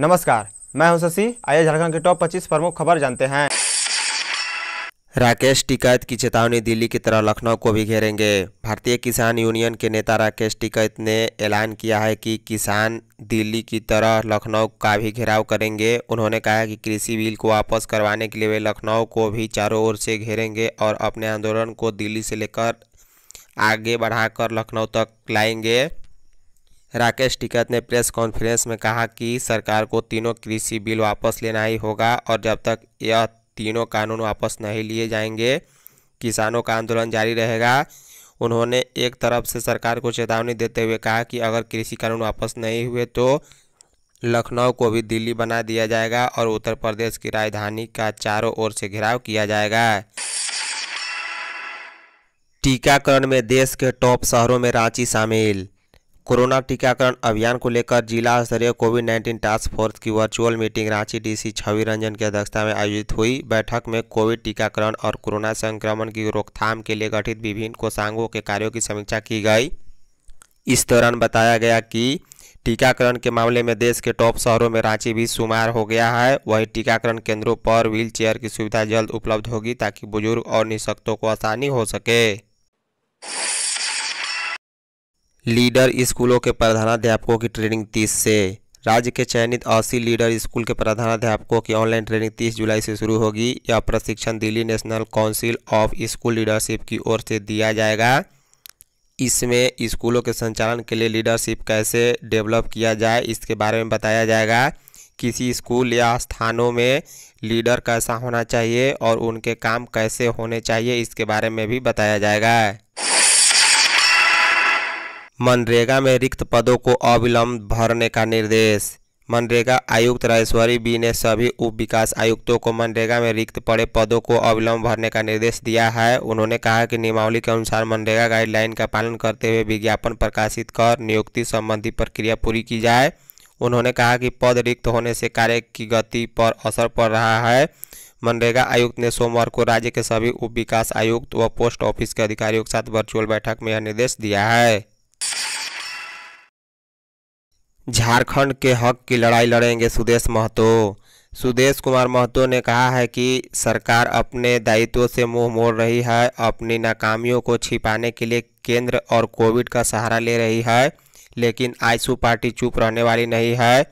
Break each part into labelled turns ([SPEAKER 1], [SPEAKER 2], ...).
[SPEAKER 1] नमस्कार मैं हूं शशि आइए झारखंड के टॉप 25 प्रमुख खबर जानते हैं राकेश टिकैत की चेतावनी दिल्ली की तरह लखनऊ को भी घेरेंगे भारतीय किसान यूनियन के नेता राकेश टिकैत ने ऐलान किया है कि किसान दिल्ली की तरह लखनऊ का भी घेराव करेंगे उन्होंने कहा है कि कृषि बिल को वापस करवाने के लिए वे लखनऊ को भी चारों ओर से घेरेंगे और अपने आंदोलन को दिल्ली से लेकर आगे बढ़ाकर लखनऊ तक लाएंगे राकेश टिकत ने प्रेस कॉन्फ्रेंस में कहा कि सरकार को तीनों कृषि बिल वापस लेना ही होगा और जब तक यह तीनों कानून वापस नहीं लिए जाएंगे किसानों का आंदोलन जारी रहेगा उन्होंने एक तरफ से सरकार को चेतावनी देते हुए कहा कि अगर कृषि कानून वापस नहीं हुए तो लखनऊ को भी दिल्ली बना दिया जाएगा और उत्तर प्रदेश की राजधानी का चारों ओर से घेराव किया जाएगा टीकाकरण में देश के टॉप शहरों में रांची शामिल कोरोना टीकाकरण अभियान को लेकर जिला स्तरीय कोविड 19 टास्क फोर्स की virtual meeting Ranchi DC Chhavi Ranjan की अध्यक्षता में आयोजित हुई बैठक में कोविड टीकाकरण और कोरोना संक्रमण की रोकथाम के लिए गठित विभिन्न कोषांगों के कार्यों की समीक्षा की गई इस दौरान बताया गया कि टीकाकरण के मामले में देश के टॉप शहरों में रांची भी शुमार हो गया है वहीं टीकाकरण केंद्रों पर व्हील चेयर की सुविधा जल्द उपलब्ध होगी ताकि बुजुर्ग और निःशक्तों को आसानी हो सके लीडर स्कूलों के प्रधानाध्यापकों की ट्रेनिंग तीस से राज्य के चयनित अस्सी लीडर स्कूल के प्रधानाध्यापकों की ऑनलाइन ट्रेनिंग 30 जुलाई से शुरू होगी यह प्रशिक्षण Delhi national council of school leadership की ओर से दिया जाएगा इसमें स्कूलों के संचालन के लिए लीडरशिप कैसे डेवलप किया जाए इसके बारे में बताया जाएगा किसी स्कूल या स्थानों में लीडर कैसा होना चाहिए और उनके काम कैसे होने चाहिए इसके बारे में भी बताया जाएगा मनरेगा में रिक्त पदों को अविलंब भरने का निर्देश मनरेगा आयुक्त राजेश्वरी बी ने सभी उप विकास आयुक्तों को मनरेगा में रिक्त पड़े पदों को अविलंब भरने का निर्देश दिया है उन्होंने कहा कि नियमावली के अनुसार मनरेगा गाइडलाइन का पालन करते हुए विज्ञापन प्रकाशित कर नियुक्ति संबंधी प्रक्रिया पूरी की जाए उन्होंने कहा कि पद रिक्त होने से कार्य की गति पर असर पड़ रहा है मनरेगा आयुक्त ने सोमवार को राज्य के सभी उप विकास आयुक्त व पोस्ट ऑफिस के अधिकारियों के साथ वर्चुअल बैठक में यह निर्देश दिया है झारखंड के हक की लड़ाई लड़ेंगे सुदेश महतो सुदेश कुमार महतो ने कहा है कि सरकार अपने दायित्वों से मुंह मोड़ रही है अपनी नाकामियों को छिपाने के लिए केंद्र और कोविड का सहारा ले रही है लेकिन आईसू पार्टी चुप रहने वाली नहीं है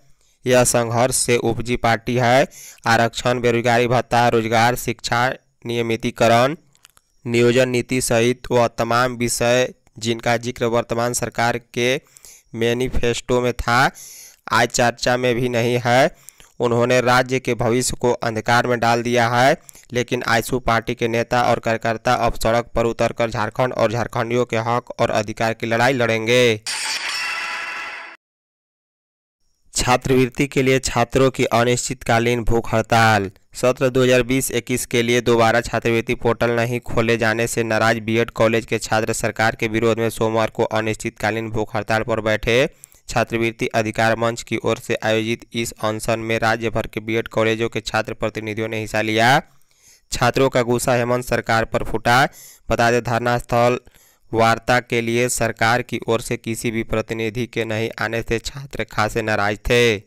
[SPEAKER 1] यह संघर्ष से उपजी पार्टी है आरक्षण बेरोजगारी भत्ता रोजगार शिक्षा नियमितीकरण नियोजन नीति सहित वह तमाम विषय जिनका जिक्र वर्तमान सरकार के मैनिफेस्टो में था आज चर्चा में भी नहीं है उन्होंने राज्य के भविष्य को अंधकार में डाल दिया है लेकिन आईसू पार्टी के नेता और कार्यकर्ता अब सड़क पर उतरकर झारखंड और झारखंडियों के हक और अधिकार की लड़ाई लड़ेंगे छात्रवृत्ति के लिए छात्रों की अनिश्चितकालीन भूख हड़ताल सत्र 2020-21 के लिए दोबारा छात्रवृत्ति पोर्टल नहीं खोले जाने से नाराज बीएड कॉलेज के छात्र सरकार के विरोध में सोमवार को अनिश्चितकालीन भूख हड़ताल पर बैठे छात्रवृत्ति अधिकार मंच की ओर से आयोजित इस अनशन में राज्य भर के बी कॉलेजों के छात्र प्रतिनिधियों ने हिस्सा लिया छात्रों का गुस्सा हेमंत सरकार पर फूटा बता दें धरना स्थल वार्ता के लिए सरकार की ओर से किसी भी प्रतिनिधि के नहीं आने से छात्र खासे नाराज थे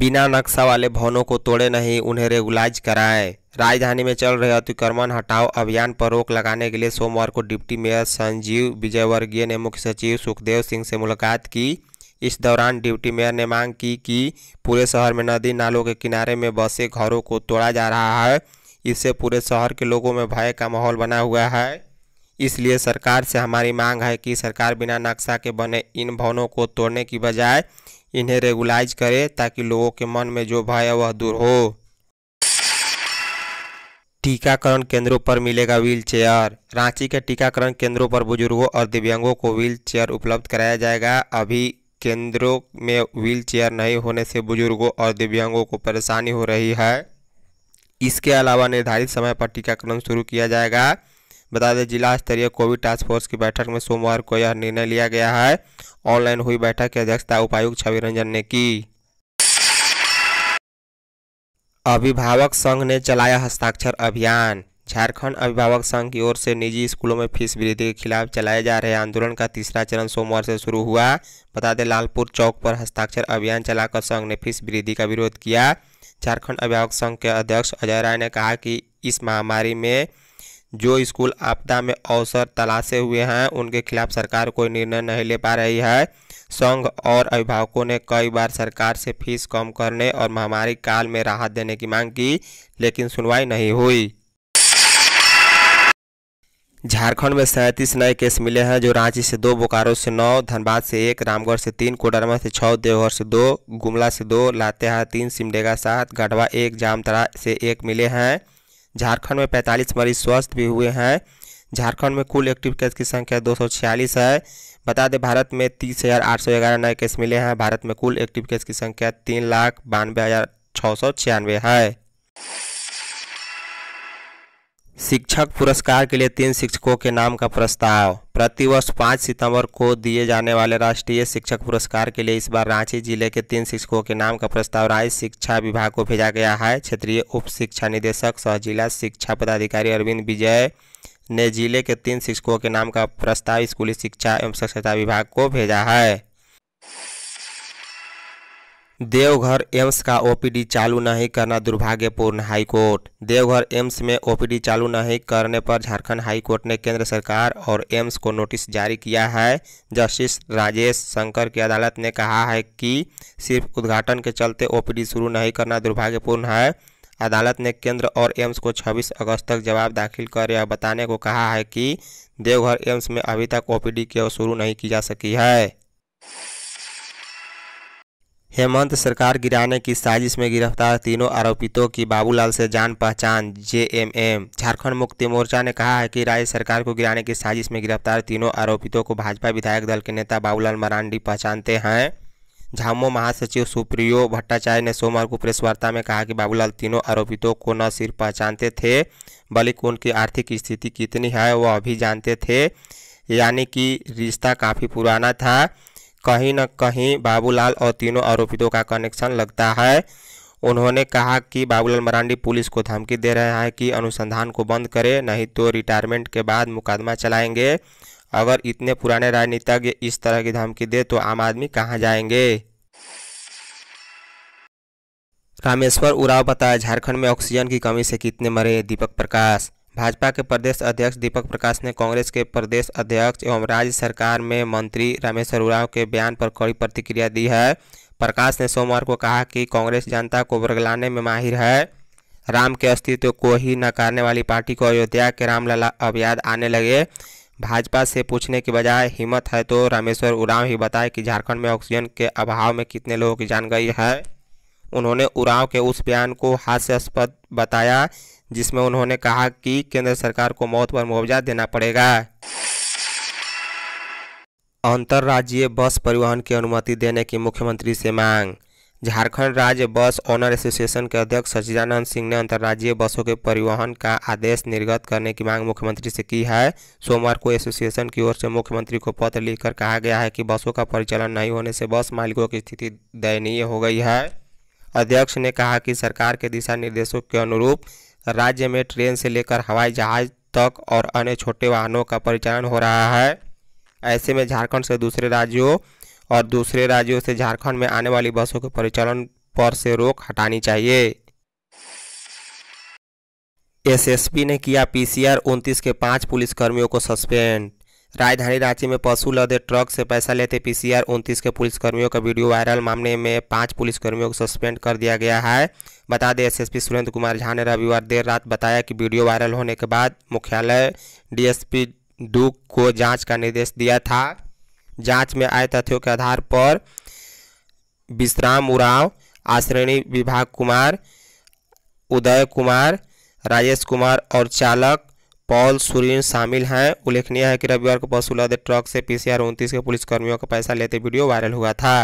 [SPEAKER 1] बिना नक्शा वाले भवनों को तोड़े नहीं उन्हें रेगुलाइज कराए राजधानी में चल रहे अतिक्रमण हटाओ अभियान पर रोक लगाने के लिए सोमवार को डिप्टी मेयर संजीव विजयवर्गीय ने मुख्य सचिव सुखदेव सिंह से मुलाकात की इस दौरान डिप्टी मेयर ने मांग की कि पूरे शहर में नदी नालों के किनारे में बसे घरों को तोड़ा जा रहा है इससे पूरे शहर के लोगों में भय का माहौल बना हुआ है इसलिए सरकार से हमारी मांग है कि सरकार बिना नक्शा के बने इन भवनों को तोड़ने की बजाय इन्हें रेगुलाइज करे ताकि लोगों के मन में जो भय है वह दूर हो टीकाकरण केंद्रों पर मिलेगा व्हील चेयर रांची के टीकाकरण केंद्रों पर बुजुर्गों और दिव्यांगों को व्हील चेयर उपलब्ध कराया जाएगा अभी केंद्रों में व्हील चेयर नहीं होने से बुजुर्गों और दिव्यांगों को परेशानी हो रही है इसके अलावा निर्धारित समय पर टीकाकरण शुरू किया जाएगा बता दें जिला स्तरीय कोविड टास्क फोर्स की बैठक में सोमवार को यह निर्णय लिया गया है ऑनलाइन हुई बैठक की अध्यक्षता उपायुक्त छवि रंजन ने की अभिभावक संघ ने चलाया हस्ताक्षर अभियान झारखंड अभिभावक संघ की ओर से निजी स्कूलों में फीस वृद्धि के खिलाफ चलाए जा रहे आंदोलन का तीसरा चरण सोमवार से शुरू हुआ बता दें लालपुर चौक पर हस्ताक्षर अभियान चलाकर संघ ने फीस वृद्धि का विरोध किया झारखंड अभिभावक संघ के अध्यक्ष अजय राय ने कहा कि इस महामारी में जो स्कूल आपदा में अवसर तलाशे हुए हैं उनके खिलाफ सरकार कोई निर्णय नहीं ले पा रही है संघ और अभिभावकों ने कई बार सरकार से फीस कम करने और महामारी काल में राहत देने की मांग की लेकिन सुनवाई नहीं हुई झारखंड में सैंतीस नए केस मिले हैं जो रांची से दो बोकारो से नौ धनबाद से एक रामगढ़ से तीन कोडरमा से छः देवघर से दो गुमला से दो लातेहार तीन सिमडेगा सात गढ़वा एक जामतरा से एक मिले हैं झारखंड में पैंतालीस मरीज स्वस्थ भी हुए हैं झारखंड में कुल एक्टिव केस की संख्या दो है बता दें भारत में तीस हज़ार आठ सौ ग्यारह नए केस मिले हैं भारत में कुल एक्टिव केस की संख्या तीन लाख हज़ार छः सौ छियानवे है शिक्षक पुरस्कार के लिए तीन शिक्षकों के नाम का प्रस्ताव प्रतिवर्ष पाँच सितंबर को दिए जाने वाले राष्ट्रीय शिक्षक पुरस्कार के लिए इस बार रांची जिले के तीन शिक्षकों के नाम का प्रस्ताव राज्य शिक्षा विभाग को भेजा गया है क्षेत्रीय उप शिक्षा निदेशक सह जिला शिक्षा पदाधिकारी अरविंद विजय ने जिले के तीन शिक्षकों के नाम का प्रस्ताव स्कूली शिक्षा एवं साक्षरता विभाग को भेजा है देवघर एम्स का ओपीडी चालू नहीं करना दुर्भाग्यपूर्ण हाईकोर्ट देवघर एम्स में ओपीडी चालू नहीं करने पर झारखंड हाईकोर्ट ने केंद्र सरकार और एम्स को नोटिस जारी किया है जस्टिस राजेश शंकर की अदालत ने कहा है कि सिर्फ उद्घाटन के चलते ओपीडी शुरू नहीं करना दुर्भाग्यपूर्ण है अदालत ने केंद्र और एम्स को 26 अगस्त तक जवाब दाखिल कर यह बताने को कहा है कि देवघर एम्स में अभी तक ओपीडी की शुरू नहीं की जा सकी है हेमंत सरकार गिराने की साजिश में गिरफ्तार तीनों आरोपितों की बाबूलाल से जान पहचान जेएमएम झारखंड मुक्ति मोर्चा ने कहा है कि राज्य सरकार को गिराने की साजिश में गिरफ्तार तीनों आरोपितों को भाजपा विधायक दल के नेता बाबूलाल मरांडी पहचानते हैं झामो महासचिव सुप्रियो भट्टाचार्य ने सोमवार को प्रेस वार्ता में कहा कि बाबूलाल तीनों आरोपितों को न सिर्फ पहचानते थे बल्कि उनकी आर्थिक स्थिति कितनी है वह भी जानते थे यानी कि रिश्ता काफ़ी पुराना था कहीं न कहीं बाबूलाल और तीनों आरोपितों का कनेक्शन लगता है उन्होंने कहा कि बाबूलाल मरांडी पुलिस को धमकी दे रहे हैं कि अनुसंधान को बंद करें नहीं तो रिटायरमेंट के बाद मुकदमा चलाएंगे अगर इतने पुराने राजनीतिज्ञ इस तरह की धमकी दे तो आम आदमी कहाँ जाएंगे रामेश्वर उराव बताया झारखंड में ऑक्सीजन की कमी से कितने मरे दीपक प्रकाश भाजपा के प्रदेश अध्यक्ष दीपक प्रकाश ने कांग्रेस के प्रदेश अध्यक्ष एवं राज्य सरकार में मंत्री रामेश्वर उरांव के बयान पर कड़ी प्रतिक्रिया दी है प्रकाश ने सोमवार को कहा कि कांग्रेस जनता को बरगलाने में माहिर है राम के अस्तित्व को ही नकारने वाली पार्टी को अयोध्या के रामलला अब याद आने लगे भाजपा से पूछने के बजाय हिम्मत है तो रामेश्वर उरांव ही बताए कि झारखंड में ऑक्सीजन के अभाव में कितने लोगों की जान गई है उन्होंने उरांव के उस बयान को हास्यास्पद बताया जिसमें उन्होंने कहा कि केंद्र सरकार को मौत पर मुआवजा देना पड़ेगा अंतर्राज्यीय बस परिवहन की अनुमति देने की मुख्यमंत्री से मांग झारखंड राज्य बस ओनर एसोसिएशन के अध्यक्ष सचिदानंद सिंह ने अंतर्राज्यीय बसों के परिवहन का आदेश निर्गत करने की मांग मुख्यमंत्री से की है सोमवार को एसोसिएशन की ओर से मुख्यमंत्री को पत्र लिखकर कहा गया है कि बसों का परिचालन नहीं होने से बस मालिकों की स्थिति दयनीय हो गई है अध्यक्ष ने कहा कि सरकार के दिशा निर्देशों के अनुरूप राज्य में ट्रेन से लेकर हवाई जहाज तक और अन्य छोटे वाहनों का परिचालन हो रहा है ऐसे में झारखंड से दूसरे राज्यों और दूसरे राज्यों से झारखंड में आने वाली बसों के परिचालन पर से रोक हटानी चाहिए एसएसपी ने किया पीसीआर 29 के पांच पुलिसकर्मियों को सस्पेंड राजधानी रांची में पशु लदे ट्रक से पैसा लेते पीसीआर उनतीस के पुलिसकर्मियों का वीडियो वायरल मामले में पांच पुलिसकर्मियों को सस्पेंड कर दिया गया है बता दें एसएसपी सुरेंद्र कुमार झा ने रविवार देर रात बताया कि वीडियो वायरल होने के बाद मुख्यालय डीएसपी डू को जांच का निर्देश दिया था जांच में आए तथ्यों के आधार पर विश्राम उराव आश्रेणी विभाग कुमार उदय कुमार राजेश कुमार और चालक पॉल सुरीन शामिल हैं उल्लेखनीय है कि रविवार को पशु उलादे ट्रक से पीसीआर उनतीस के पुलिसकर्मियों का पैसा लेते वीडियो वायरल हुआ था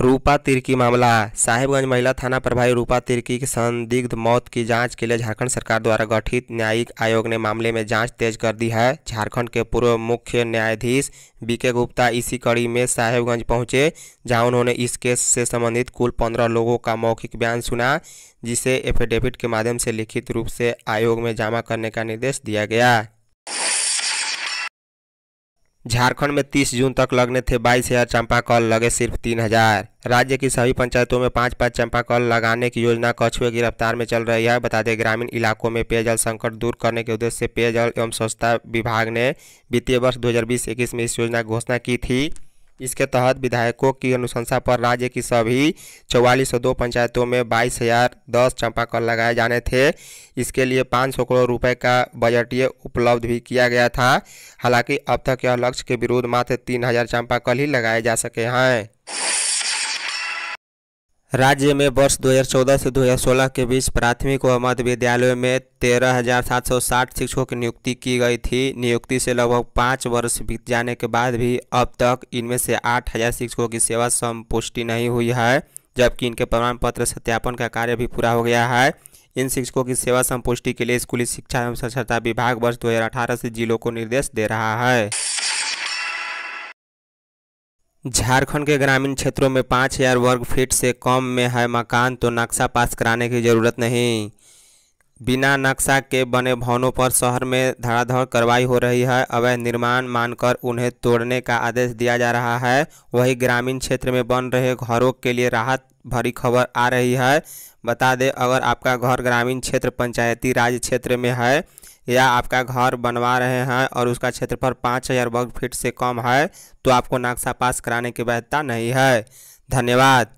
[SPEAKER 1] रूपा तिर्की मामला साहिबगंज महिला थाना प्रभारी रूपा तिर्की की संदिग्ध मौत की जांच के लिए झारखंड सरकार द्वारा गठित न्यायिक आयोग ने मामले में जांच तेज कर दी है झारखंड के पूर्व मुख्य न्यायाधीश बीके गुप्ता इसी कड़ी में साहेबगंज पहुंचे जहां उन्होंने इस केस से संबंधित कुल पंद्रह लोगों का मौखिक बयान सुना जिसे एफिडेविट के माध्यम से लिखित रूप से आयोग में जमा करने का निर्देश दिया गया झारखंड में 30 जून तक लगने थे बाईस हजार चंपा कॉल लगे सिर्फ तीन हजार राज्य की सभी पंचायतों में पाँच पाँच चंपा कॉल लगाने की योजना कछुए की रफ्तार में चल रही है बता दें ग्रामीण इलाकों में पेयजल संकट दूर करने के उद्देश्य से पेयजल एवं स्वच्छता विभाग ने वित्तीय वर्ष 2020-21 में इस योजना की घोषणा की थी इसके तहत विधायकों की अनुशंसा पर राज्य की सभी चौवालीस सौ दो पंचायतों में बाईस हजार दस चंपाकल लगाए जाने थे इसके लिए पाँच सौ करोड़ रुपए का बजटीय उपलब्ध भी किया गया था हालांकि अब तक यह लक्ष्य के विरुद्ध मात्र तीन हजार चंपा कल ही लगाए जा सके हैं राज्य में वर्ष 2014 से 2016 के बीच प्राथमिक व मध्य विद्यालयों में 13,760 शिक्षकों की नियुक्ति की गई थी नियुक्ति से लगभग पाँच वर्ष बीत जाने के बाद भी अब तक इनमें से 8,000 शिक्षकों की सेवा संपुष्टि नहीं हुई है जबकि इनके प्रमाण पत्र सत्यापन का कार्य भी पूरा हो गया है इन शिक्षकों की सेवा संपुष्टि के लिए स्कूली शिक्षा एवं साक्षरता विभाग वर्ष दो से जिलों को निर्देश दे रहा है झारखंड के ग्रामीण क्षेत्रों में पाँच हजार वर्ग फीट से कम में है मकान तो नक्शा पास कराने की ज़रूरत नहीं बिना नक्शा के बने भवनों पर शहर में धड़ाधड़ कार्रवाई हो रही है अवैध निर्माण मानकर उन्हें तोड़ने का आदेश दिया जा रहा है वही ग्रामीण क्षेत्र में बन रहे घरों के लिए राहत भरी खबर आ रही है बता दें अगर आपका घर ग्रामीण क्षेत्र पंचायती राज क्षेत्र में है या आपका घर बनवा रहे हैं और उसका क्षेत्रफल पाँच हज़ार वर्ग फीट से कम है तो आपको नक्शा पास कराने की वैधता नहीं है धन्यवाद